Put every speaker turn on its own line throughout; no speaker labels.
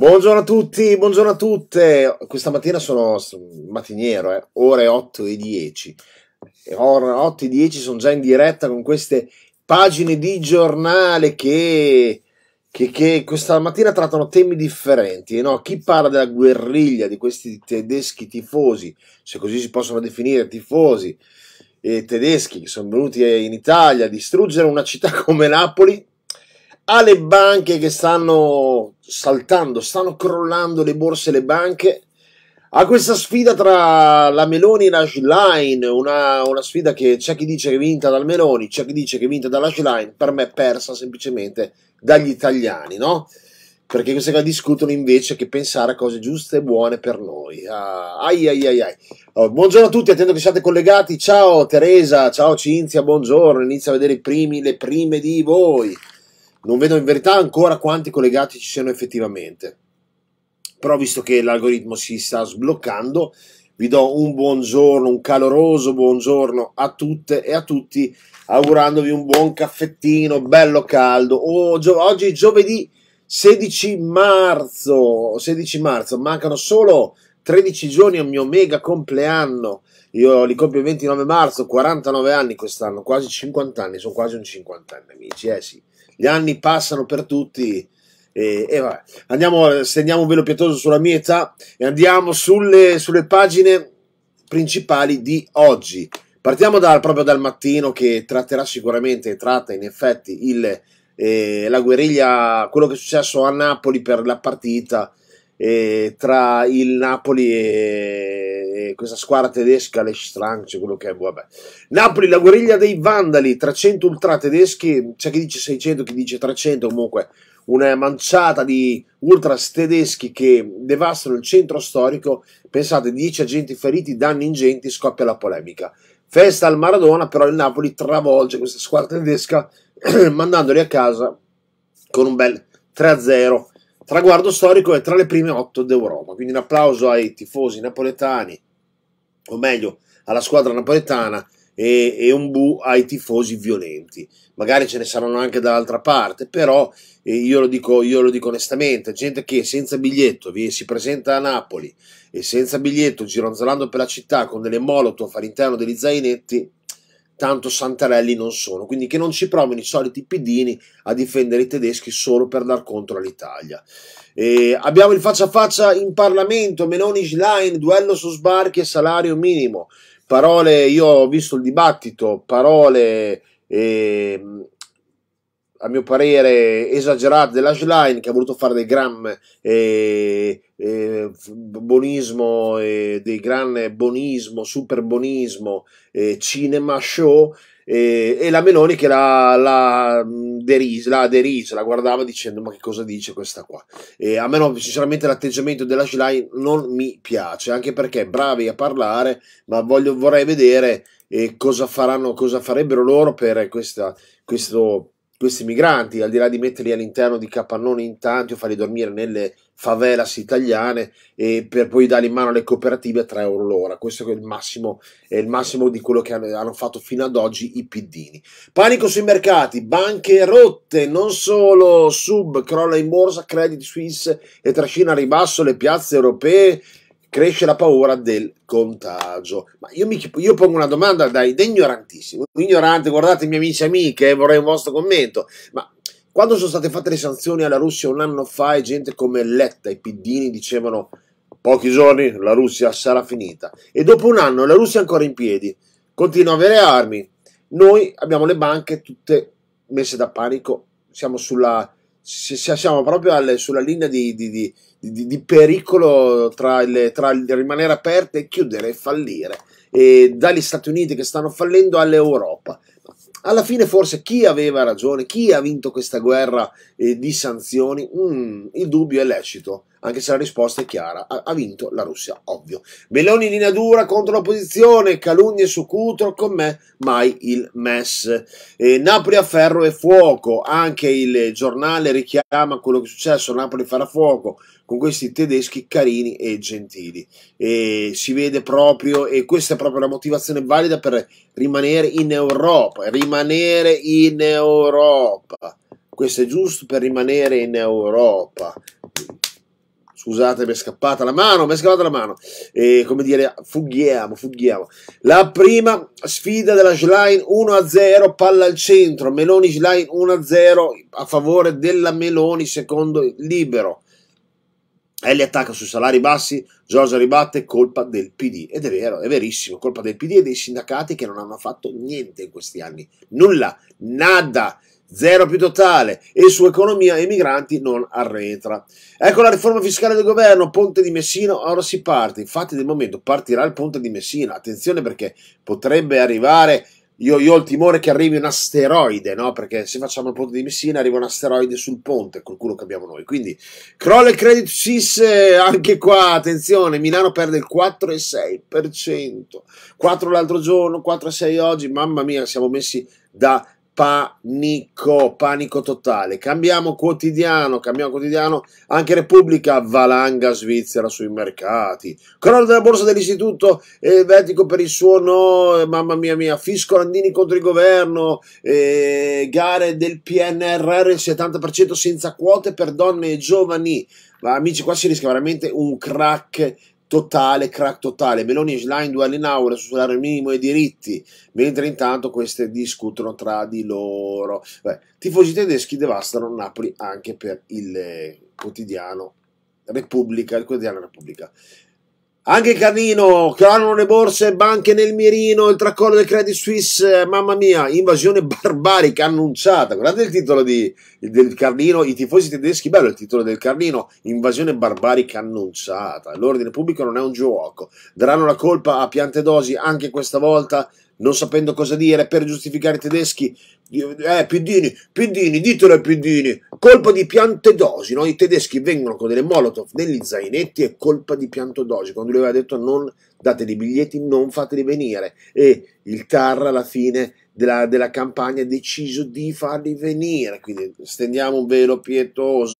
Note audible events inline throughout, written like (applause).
Buongiorno a tutti, buongiorno a tutte. Questa mattina sono mattiniero, eh, ore 8 e 10. Ore 8 e 10 sono già in diretta con queste pagine di giornale che, che, che questa mattina trattano temi differenti. No? Chi parla della guerriglia di questi tedeschi tifosi, se così si possono definire tifosi, eh, tedeschi che sono venuti in Italia a distruggere una città come Napoli, alle banche che stanno saltando, stanno crollando le borse e le banche, a questa sfida tra la Meloni e la Schlein, una, una, sfida che c'è chi dice che è vinta dal Meloni, c'è chi dice che è vinta dalla Schlein, per me è persa semplicemente dagli italiani, no? Perché queste qua discutono invece che pensare a cose giuste e buone per noi. Ah, ai ai ai ai. Allora, oh, buongiorno a tutti, attendo che siate collegati. Ciao Teresa, ciao Cinzia, buongiorno. Inizio a vedere primi, le prime di voi. Non vedo in verità ancora quanti collegati ci siano effettivamente. Però visto che l'algoritmo si sta sbloccando, vi do un buongiorno, un caloroso buongiorno a tutte e a tutti, augurandovi un buon caffettino bello caldo. Oh, oggi è giovedì 16 marzo, 16 marzo, mancano solo 13 giorni al mio mega compleanno. Io li compio il 29 marzo, 49 anni quest'anno, quasi 50 anni, sono quasi un 50 anni, amici, eh sì. Gli anni passano per tutti e, e vabbè. Andiamo, stendiamo un velo pietoso sulla mia età e andiamo sulle, sulle pagine principali di oggi. Partiamo dal, proprio dal mattino che tratterà sicuramente, tratta in effetti il, eh, la guerriglia, quello che è successo a Napoli per la partita eh, tra il Napoli e, e questa squadra tedesca, l'Eschstrang, cioè quello che è, vabbè. Napoli, la guerriglia dei Vandali, 300 ultra tedeschi, c'è chi dice 600, chi dice 300, comunque una manciata di ultras tedeschi che devastano il centro storico, pensate 10 agenti feriti, danni ingenti, scoppia la polemica. Festa al Maradona, però il Napoli travolge questa squadra tedesca (clears throat) mandandoli a casa con un bel 3-0 Traguardo storico è tra le prime otto d'Europa, quindi un applauso ai tifosi napoletani, o meglio alla squadra napoletana e, e un bu ai tifosi violenti. Magari ce ne saranno anche dall'altra parte, però eh, io, lo dico, io lo dico onestamente, gente che senza biglietto vi, si presenta a Napoli e senza biglietto gironzolando per la città con delle molotov all'interno degli zainetti, tanto Santarelli non sono, quindi che non ci provino i soliti pidini a difendere i tedeschi solo per dar contro all'Italia. abbiamo il faccia a faccia in Parlamento, Meloni Schlein, duello su sbarchi e salario minimo. Parole, io ho visto il dibattito, parole... Eh, a mio parere esagerato della Schlein che ha voluto fare dei gran eh, eh, bonismo, eh, dei gran bonismo, super bonismo, eh, cinema show eh, e la Meloni che la, la, derisa, la derisa, la guardava dicendo ma che cosa dice questa qua. E a me no, sinceramente l'atteggiamento della Schlein non mi piace, anche perché bravi a parlare, ma voglio, vorrei vedere eh, cosa faranno, cosa farebbero loro per questa, questo questi migranti, al di là di metterli all'interno di capannoni in tanti o farli dormire nelle favelas italiane e per poi dare in mano alle cooperative a 3 euro l'ora. Questo è il massimo, è il massimo di quello che hanno, fatto fino ad oggi i piddini. Panico sui mercati, banche rotte, non solo sub, crolla in borsa, Credit Suisse e trascina a ribasso le piazze europee cresce la paura del contagio. Ma io, mi, io pongo una domanda da, da ignorantissimo. Ignorante, guardate i miei amici e amiche, eh, vorrei un vostro commento. Ma quando sono state fatte le sanzioni alla Russia un anno fa e gente come Letta e Piddini dicevano pochi giorni la Russia sarà finita e dopo un anno la Russia è ancora in piedi, continua a avere armi. Noi abbiamo le banche tutte messe da panico, siamo, sulla, siamo proprio alle, sulla linea di, di, di di, di pericolo tra il, tra il rimanere aperte e chiudere e fallire, e dagli Stati Uniti che stanno fallendo all'Europa alla fine forse chi aveva ragione, chi ha vinto questa guerra eh, di sanzioni, mm, il dubbio è lecito anche se la risposta è chiara, ha, ha vinto la Russia, ovvio. Meloni in linea dura contro l'opposizione, calunnie su Cutro, con me mai il MES. Eh, Napoli a ferro e fuoco, anche il giornale richiama quello che è successo, Napoli farà fuoco, con questi tedeschi carini e gentili. E si vede proprio, e questa è proprio la motivazione valida per rimanere in Europa, rimanere in Europa. Questo è giusto per rimanere in Europa. Scusate, mi è scappata la mano, mi è scappata la mano. E, come dire, fughiamo, fughiamo. La prima sfida della Schlein 1-0, palla al centro. Meloni Schlein 1-0 a favore della Meloni, secondo libero. Ellie attacca sui salari bassi, Giorgia ribatte, colpa del PD. Ed è vero, è verissimo, colpa del PD e dei sindacati che non hanno fatto niente in questi anni. Nulla, nada zero più totale e su economia e migranti non arretra. Ecco la riforma fiscale del governo, ponte di Messina, ora si parte, infatti nel momento partirà il ponte di Messina, attenzione perché potrebbe arrivare, io, io ho il timore che arrivi un asteroide, no? perché se facciamo il ponte di Messina arriva un asteroide sul ponte, col culo che abbiamo noi, quindi crolla il credit SIS anche qua, attenzione, Milano perde il 4,6%, 4 l'altro giorno, 4,6 oggi, mamma mia siamo messi da panico, panico totale. Cambiamo quotidiano, cambiamo quotidiano, anche Repubblica, valanga svizzera sui mercati. Crollo della borsa dell'istituto elvetico eh, per il suo no, eh, mamma mia mia, fisco Landini contro il governo, eh, gare del PNRR il 70% senza quote per donne e giovani. Ma amici, qua si rischia veramente un crack totale, crack totale. Meloni e Schlein due in aula sul minimo e diritti, mentre intanto queste discutono tra di loro. Beh, tifosi tedeschi devastano Napoli anche per il eh, quotidiano Repubblica, il quotidiano Repubblica. Anche Canino, calano le borse, banche nel mirino, il tracollo del Credit Suisse, eh, mamma mia, invasione (laughs) barbarica annunciata. Guardate il titolo di, del Carlino, i tifosi tedeschi, bello il titolo del Carlino, invasione barbarica annunciata. L'ordine pubblico non è un gioco, daranno la colpa a piante dosi anche questa volta non sapendo cosa dire per giustificare i tedeschi. Eh, Pidini, Pidini, ditelo ai Pidini, colpa di piantedosi, no? I tedeschi vengono con delle molotov negli zainetti e colpa di piantedosi, quando lui aveva detto non dategli i biglietti, non fateli venire. E il TAR alla fine della, della campagna ha deciso di farli venire, quindi stendiamo un velo pietoso,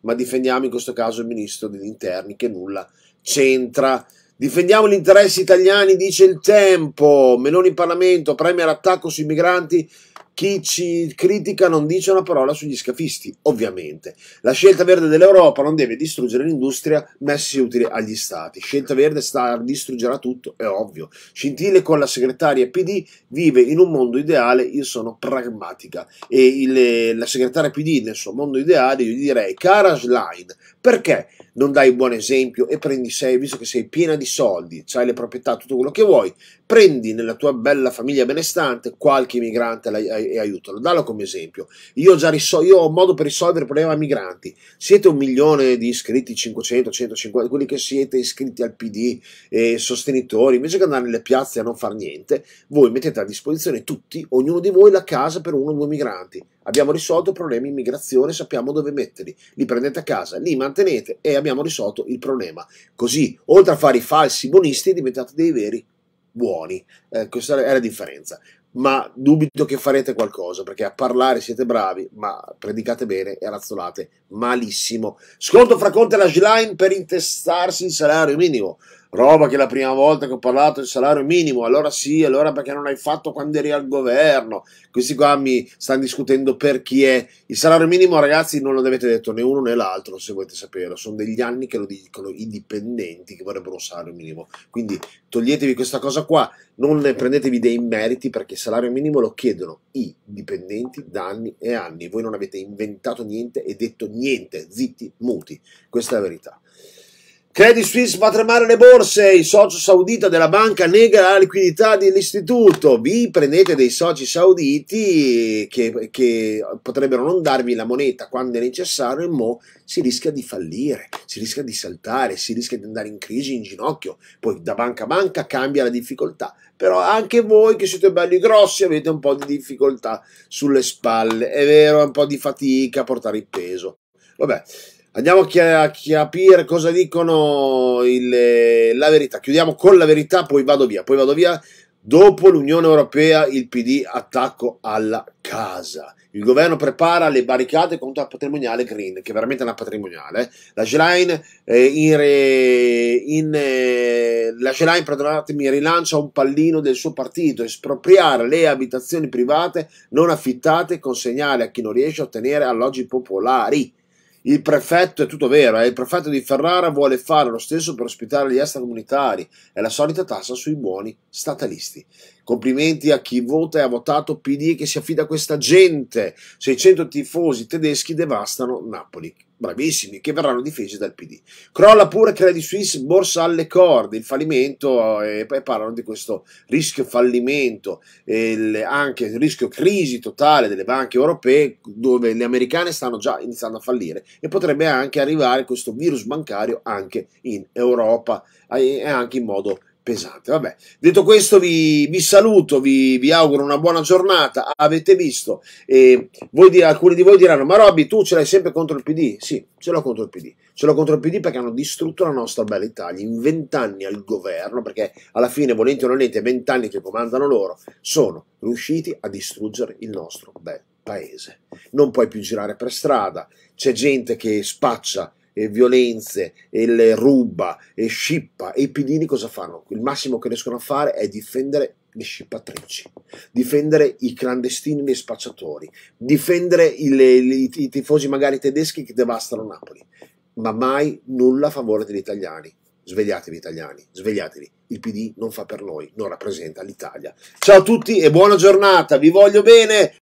ma difendiamo in questo caso il ministro degli interni che nulla c'entra. Difendiamo gli interessi italiani, dice il tempo. Meloni in Parlamento, premier attacco sui migranti chi ci critica non dice una parola sugli scafisti, ovviamente. La scelta verde dell'Europa non deve distruggere l'industria, messi utili agli stati. Scelta verde sta, distruggerà tutto, è ovvio. Scintille con la segretaria PD vive in un mondo ideale, io sono pragmatica. E il, la segretaria PD nel suo mondo ideale, io gli direi, cara Schlein, perché non dai buon esempio e prendi sei, visto che sei piena di soldi, hai le proprietà, tutto quello che vuoi, prendi nella tua bella famiglia benestante qualche migrante ai e, aiutalo, dallo come esempio. Io, risol- io, ho modo per risolvere il problema migranti. Siete un milione di iscritti, 500, 150, quelli che siete iscritti al PD e eh, sostenitori, invece che andare nelle piazze a non far niente, voi mettete a disposizione tutti, ognuno di voi, la casa per uno o due migranti. Abbiamo risolto i problemi di immigrazione, sappiamo dove metterli, li prendete a casa, li mantenete e abbiamo risolto il problema. Così, oltre a fare i falsi buonisti, diventate dei veri buoni. Eh, questa è la differenza ma dubito che farete qualcosa perché a parlare siete bravi, ma predicate bene e razzolate malissimo. Sconto fra Conte e la Schlein per intestarsi il salario minimo roba che la prima volta che ho parlato del salario minimo, allora sì, allora perché non hai fatto quando eri al governo, questi qua mi stanno discutendo per chi è, il salario minimo ragazzi non lo avete detto né uno né l'altro se volete sapere. sono degli anni che lo dicono i dipendenti che vorrebbero un salario minimo, quindi toglietevi questa cosa qua, non prendetevi dei meriti perché il salario minimo lo chiedono i dipendenti da anni e anni, voi non avete inventato niente e detto niente, zitti, muti, questa è la verità. Credit Suisse fa tremare le borse, il socio saudita della banca nega la liquidità dell'istituto, vi prendete dei soci sauditi che, che, potrebbero non darvi la moneta quando è necessario e mo si rischia di fallire, si rischia di saltare, si rischia di andare in crisi, in ginocchio, poi da banca a banca cambia la difficoltà, però anche voi che siete belli grossi avete un po' di difficoltà sulle spalle, è vero, è un po' di fatica a portare il peso. Vabbè, Andiamo a capire cosa dicono il, la verità. Chiudiamo con la verità, poi vado via. Poi vado via. Dopo l'Unione Europea, il PD attacco alla casa. Il governo prepara le barricate contro la patrimoniale Green, che è veramente una patrimoniale. La Gelain, eh, in, re, in eh, la Gelain rilancia un pallino del suo partito, espropriare le abitazioni private non affittate, consegnare a chi non riesce a ottenere alloggi popolari il prefetto, è tutto vero, eh, il prefetto di Ferrara vuole fare lo stesso per ospitare gli extracomunitari, è la solita tassa sui buoni statalisti. Complimenti a chi vota e ha votato PD che si affida a questa gente, 600 tifosi tedeschi devastano Napoli bravissimi, che verranno difesi dal PD. Crolla pure Credit Suisse, borsa alle corde, il fallimento, eh, e poi parlano di questo rischio fallimento, il, anche il rischio crisi totale delle banche europee, dove le americane stanno già iniziando a fallire e potrebbe anche arrivare questo virus bancario anche in Europa e anche in modo pesante. Vabbè, detto questo vi, vi saluto, vi, vi, auguro una buona giornata. Avete visto, e voi, alcuni di voi diranno, ma Robby tu ce l'hai sempre contro il PD? Sì, ce l'ho contro il PD. Ce l'ho contro il PD perché hanno distrutto la nostra bella Italia in vent'anni al governo, perché alla fine, volenti o nolenti, vent'anni che comandano loro, sono riusciti a distruggere il nostro bel paese. Non puoi più girare per strada, c'è gente che spaccia e violenze e le ruba e scippa e i pidini cosa fanno? Il massimo che riescono a fare è difendere le scippatrici, difendere i clandestini, e i spacciatori, difendere i, i, i tifosi magari tedeschi che devastano Napoli, ma mai nulla a favore degli italiani. Svegliatevi italiani, svegliatevi. Il PD non fa per noi, non rappresenta l'Italia. Ciao a tutti e buona giornata, vi voglio bene.